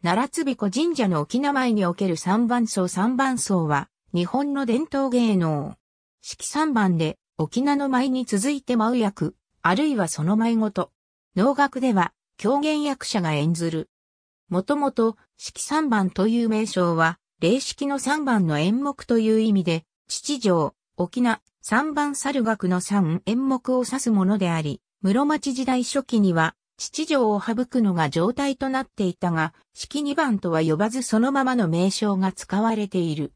奈良津彦神社の沖縄前における三番層三番層は、日本の伝統芸能。式三番で、沖縄の舞に続いて舞う役、あるいはその舞ごと。能楽では、狂言役者が演ずる。もともと、式三番という名称は、霊式の三番の演目という意味で、父上、沖縄、三番猿楽の三演目を指すものであり、室町時代初期には、七条を省くのが状態となっていたが、式二番とは呼ばずそのままの名称が使われている。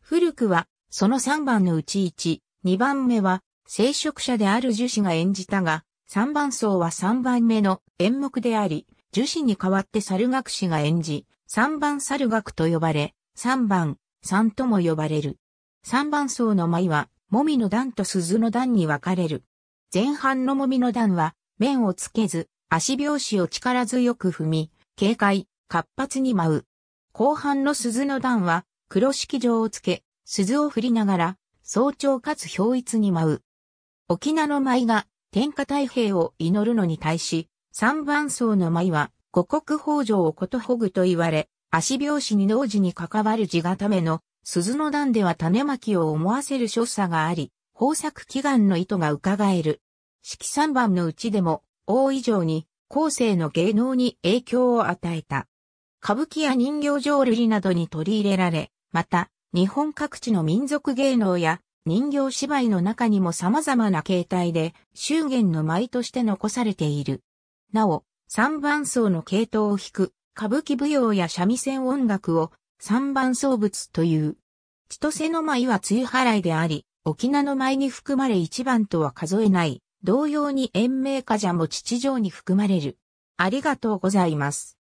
古くは、その三番のうち一、二番目は、聖職者である樹脂が演じたが、三番層は三番目の演目であり、樹脂に代わって猿学士が演じ、三番猿学と呼ばれ、三番、三とも呼ばれる。三番層の舞は、もみの段と鈴の段に分かれる。前半のもみの段は、面をつけず、足拍子を力強く踏み、警戒、活発に舞う。後半の鈴の段は、黒式状をつけ、鈴を振りながら、早朝かつ表一に舞う。沖縄の舞が、天下太平を祈るのに対し、三番層の舞は、五国豊穣をことほぐと言われ、足拍子に農事に関わる地固めの、鈴の段では種まきを思わせる所作があり、豊作祈願の意図が伺える。式3番のうちでも、王以上に、後世の芸能に影響を与えた。歌舞伎や人形浄瑠璃などに取り入れられ、また、日本各地の民族芸能や人形芝居の中にも様々な形態で、祝言の舞として残されている。なお、三番奏の系統を弾く、歌舞伎舞踊や三味線音楽を三番奏物という。千歳の舞は梅雨払いであり、沖縄の舞に含まれ一番とは数えない同様に延命家じゃも父上に含まれる。ありがとうございます。